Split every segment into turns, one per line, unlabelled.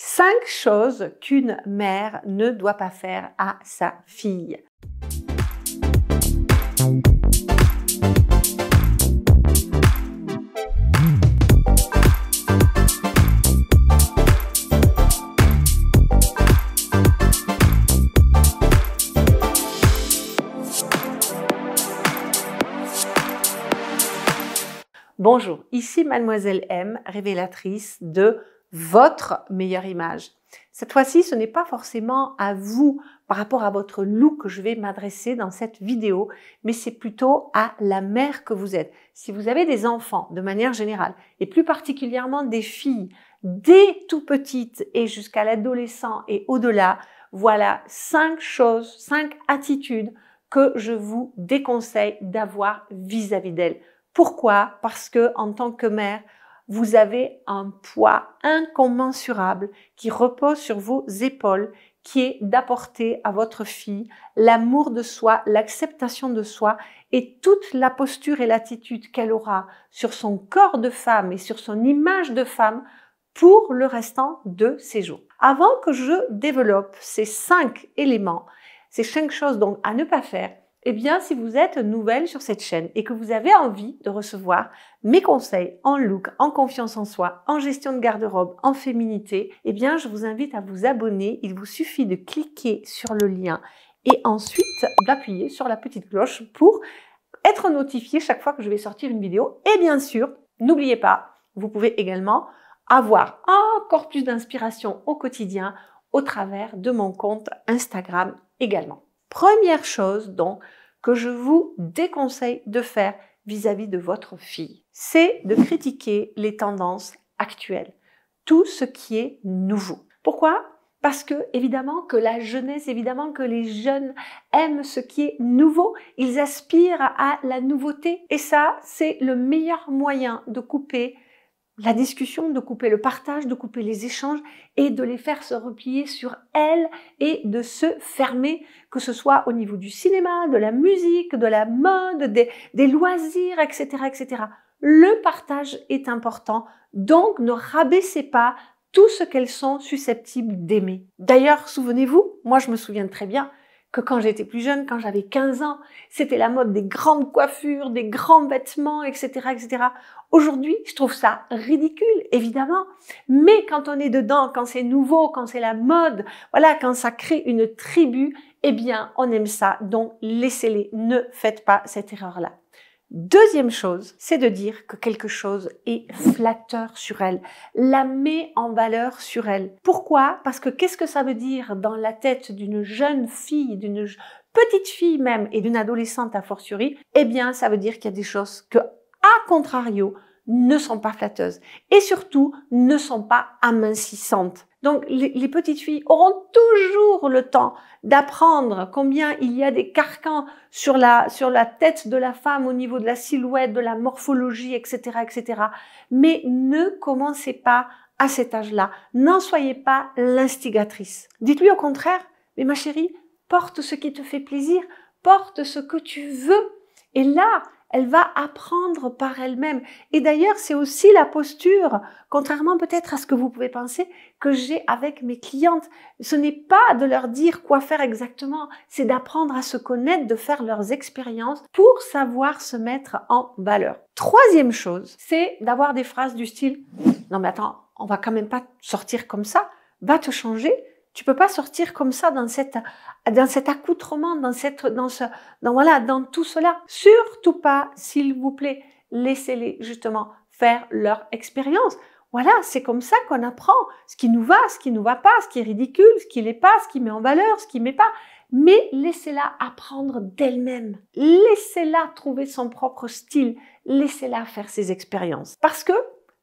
Cinq choses qu'une mère ne doit pas faire à sa fille. Bonjour, ici mademoiselle M, révélatrice de votre meilleure image. Cette fois-ci, ce n'est pas forcément à vous par rapport à votre look que je vais m'adresser dans cette vidéo, mais c'est plutôt à la mère que vous êtes. Si vous avez des enfants de manière générale, et plus particulièrement des filles, dès tout petites et jusqu'à l'adolescent et au-delà, voilà cinq choses, cinq attitudes que je vous déconseille d'avoir vis-à-vis d'elles. Pourquoi Parce que en tant que mère, vous avez un poids incommensurable qui repose sur vos épaules, qui est d'apporter à votre fille l'amour de soi, l'acceptation de soi et toute la posture et l'attitude qu'elle aura sur son corps de femme et sur son image de femme pour le restant de ses jours. Avant que je développe ces cinq éléments, ces cinq choses donc à ne pas faire, eh bien, si vous êtes nouvelle sur cette chaîne et que vous avez envie de recevoir mes conseils en look, en confiance en soi, en gestion de garde-robe, en féminité, eh bien, je vous invite à vous abonner. Il vous suffit de cliquer sur le lien et ensuite d'appuyer sur la petite cloche pour être notifié chaque fois que je vais sortir une vidéo. Et bien sûr, n'oubliez pas, vous pouvez également avoir encore plus d'inspiration au quotidien au travers de mon compte Instagram également première chose donc que je vous déconseille de faire vis-à-vis de votre fille, c'est de critiquer les tendances actuelles, tout ce qui est nouveau. Pourquoi parce que évidemment que la jeunesse, évidemment que les jeunes aiment ce qui est nouveau, ils aspirent à la nouveauté et ça c'est le meilleur moyen de couper la discussion, de couper le partage, de couper les échanges et de les faire se replier sur elles et de se fermer, que ce soit au niveau du cinéma, de la musique, de la mode, des, loisirs, etc., etc. Le partage est important, donc ne rabaissez pas tout ce qu'elles sont susceptibles d'aimer. D'ailleurs, souvenez-vous, moi je me souviens très bien, que quand j'étais plus jeune, quand j'avais 15 ans, c'était la mode des grandes coiffures, des grands vêtements, etc., etc. Aujourd'hui, je trouve ça ridicule, évidemment. Mais quand on est dedans, quand c'est nouveau, quand c'est la mode, voilà, quand ça crée une tribu, eh bien, on aime ça. Donc, laissez-les. Ne faites pas cette erreur-là. Deuxième chose, c'est de dire que quelque chose est flatteur sur elle, la met en valeur sur elle. Pourquoi Parce que qu'est-ce que ça veut dire dans la tête d'une jeune fille, d'une petite fille même et d'une adolescente à fortiori Eh bien, ça veut dire qu'il y a des choses que, à contrario, ne sont pas flatteuses et surtout ne sont pas amincissantes. Donc les, petites filles auront toujours le temps d'apprendre combien il y a des carcans sur la, sur la tête de la femme au niveau de la silhouette, de la morphologie, etc. etc. Mais ne commencez pas à cet âge-là. N'en soyez pas l'instigatrice. Dites-lui au contraire, mais ma chérie, porte ce qui te fait plaisir, porte ce que tu veux. Et là, elle va apprendre par elle-même. Et d'ailleurs, c'est aussi la posture, contrairement peut-être à ce que vous pouvez penser, que j'ai avec mes clientes. Ce n'est pas de leur dire quoi faire exactement, c'est d'apprendre à se connaître, de faire leurs expériences pour savoir se mettre en valeur. Troisième chose, c'est d'avoir des phrases du style ⁇ Non mais attends, on va quand même pas sortir comme ça, va te changer ⁇ tu peux pas sortir comme ça dans cette dans cet accoutrement, dans cette dans ce dans voilà, dans tout cela. Surtout pas, s'il vous plaît, laissez-les justement faire leur expérience. Voilà, c'est comme ça qu'on apprend ce qui nous va, ce qui nous va pas, ce qui est ridicule, ce qui l'est pas, ce qui met en valeur, ce qui met pas. Mais laissez-la apprendre d'elle-même. Laissez-la trouver son propre style. Laissez-la faire ses expériences. Parce que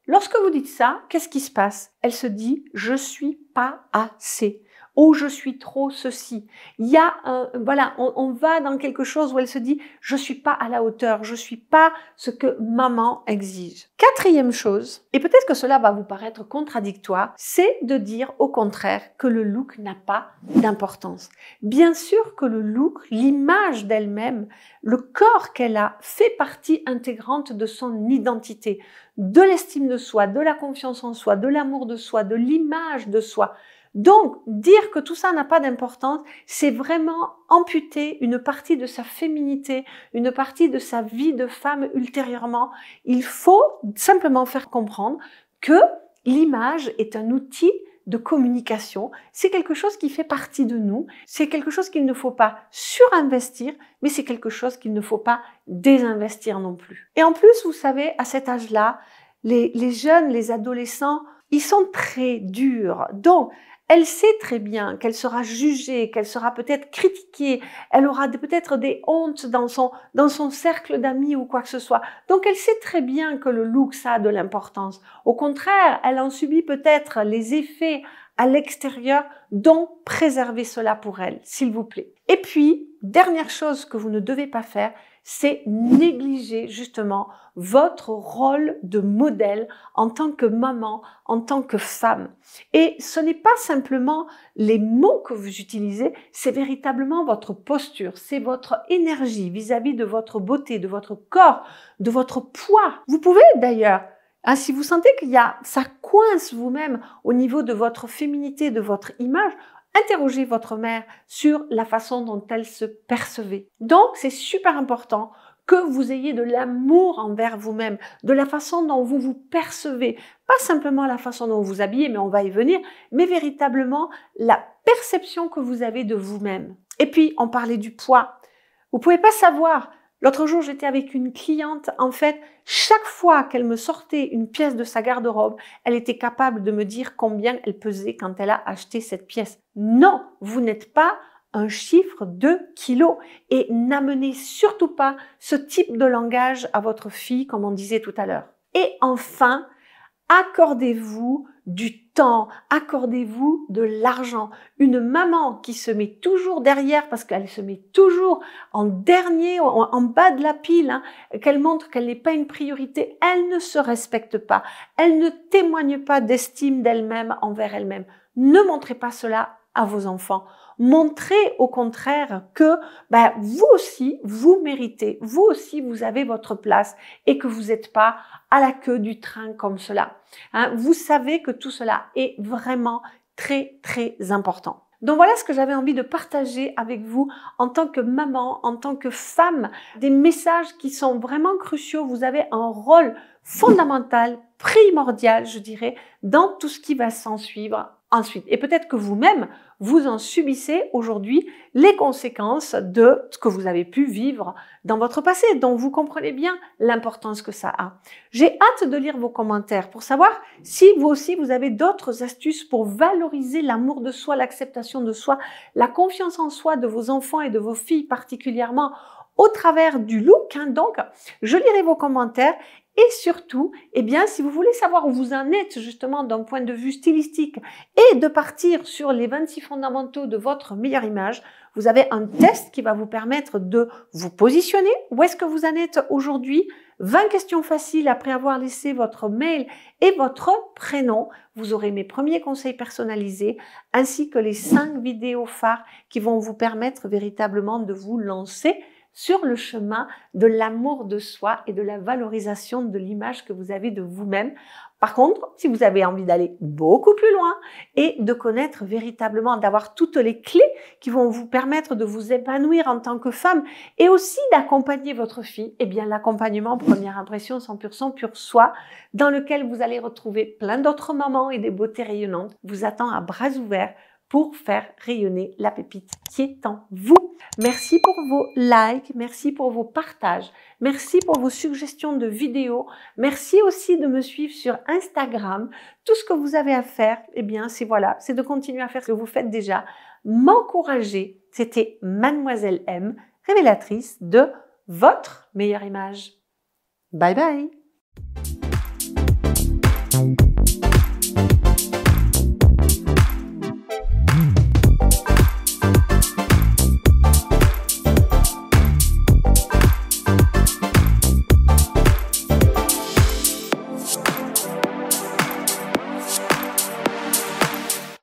lorsque vous dites ça, qu'est-ce qui se passe Elle se dit, je suis pas assez oh je suis trop ceci. Il y a voilà, on, on, va dans quelque chose où elle se dit je suis pas à la hauteur, je suis pas ce que maman exige. Quatrième chose, et peut-être que cela va vous paraître contradictoire, c'est de dire au contraire que le look n'a pas d'importance. Bien sûr que le look, l'image d'elle-même, le corps qu'elle a fait partie intégrante de son identité, de l'estime de soi, de la confiance en soi, de l'amour de soi, de l'image de soi. Donc, dire que tout ça n'a pas d'importance, c'est vraiment amputer une partie de sa féminité, une partie de sa vie de femme ultérieurement. Il faut simplement faire comprendre que l'image est un outil de communication, c'est quelque chose qui fait partie de nous, c'est quelque chose qu'il ne faut pas surinvestir, mais c'est quelque chose qu'il ne faut pas désinvestir non plus. Et en plus, vous savez, à cet âge-là, les, les jeunes, les adolescents, ils sont très durs. Donc, elle sait très bien qu'elle sera jugée, qu'elle sera peut-être critiquée, elle aura peut-être des hontes dans son, dans son cercle d'amis ou quoi que ce soit. Donc elle sait très bien que le look, ça a de l'importance. Au contraire, elle en subit peut-être les effets à l'extérieur, dont préservez cela pour elle, s'il vous plaît. Et puis, dernière chose que vous ne devez pas faire, c'est négliger justement votre rôle de modèle en tant que maman, en tant que femme. Et ce n'est pas simplement les mots que vous utilisez, c'est véritablement votre posture, c'est votre énergie vis-à-vis de votre beauté, de votre corps, de votre poids. Vous pouvez d'ailleurs hein, si vous sentez qu'il y a, ça coince vous-même au niveau de votre féminité, de votre image, Interrogez votre mère sur la façon dont elle se percevait. Donc, c'est super important que vous ayez de l'amour envers vous-même, de la façon dont vous vous percevez, pas simplement la façon dont vous vous habillez, mais on va y venir, mais véritablement la perception que vous avez de vous-même. Et puis, on parlait du poids. Vous pouvez pas savoir L'autre jour, j'étais avec une cliente. En fait, chaque fois qu'elle me sortait une pièce de sa garde-robe, elle était capable de me dire combien elle pesait quand elle a acheté cette pièce. Non, vous n'êtes pas un chiffre de kilos et n'amenez surtout pas ce type de langage à votre fille, comme on disait tout à l'heure. Et enfin, accordez-vous du temps, accordez-vous de l'argent. Une maman qui se met toujours derrière, parce qu'elle se met toujours en dernier, en, bas de la pile, hein, qu'elle montre qu'elle n'est pas une priorité, elle ne se respecte pas, elle ne témoigne pas d'estime d'elle-même envers elle-même. Ne montrez pas cela à vos enfants montrer au contraire que bah, vous aussi, vous méritez, vous aussi, vous avez votre place et que vous n'êtes pas à la queue du train comme cela. Hein. vous savez que tout cela est vraiment très, très important. Donc voilà ce que j'avais envie de partager avec vous en tant que maman, en tant que femme, des messages qui sont vraiment cruciaux. Vous avez un rôle fondamental, primordial, je dirais, dans tout ce qui va s'ensuivre ensuite. Et peut-être que vous-même, vous en subissez aujourd'hui les conséquences de ce que vous avez pu vivre dans votre passé. Donc vous comprenez bien l'importance que ça a. J'ai hâte de lire vos commentaires pour savoir si vous aussi vous avez d'autres astuces pour valoriser l'amour de soi, l'acceptation de soi, la confiance en soi de vos enfants et de vos filles particulièrement au travers du look. Hein. donc, je lirai vos commentaires et surtout, eh bien, si vous voulez savoir où vous en êtes justement d'un point de vue stylistique et de partir sur les 26 fondamentaux de votre meilleure image, vous avez un test qui va vous permettre de vous positionner. Où est-ce que vous en êtes aujourd'hui 20 questions faciles après avoir laissé votre mail et votre prénom. Vous aurez mes premiers conseils personnalisés ainsi que les 5 vidéos phares qui vont vous permettre véritablement de vous lancer sur le chemin de l'amour de soi et de la valorisation de l'image que vous avez de vous-même. Par contre, si vous avez envie d'aller beaucoup plus loin et de connaître véritablement, d'avoir toutes les clés qui vont vous permettre de vous épanouir en tant que femme et aussi d'accompagner votre fille, eh bien l'accompagnement première impression 100% pur soi, dans lequel vous allez retrouver plein d'autres moments et des beautés rayonnantes, vous attend à bras ouverts pour faire rayonner la pépite qui est en vous. Merci pour vos likes, merci pour vos partages, merci pour vos suggestions de vidéos, merci aussi de me suivre sur Instagram. Tout ce que vous avez à faire, eh bien, c'est voilà, c'est de continuer à faire ce que vous faites déjà, m'encourager. C'était Mademoiselle M, révélatrice de votre meilleure image. Bye bye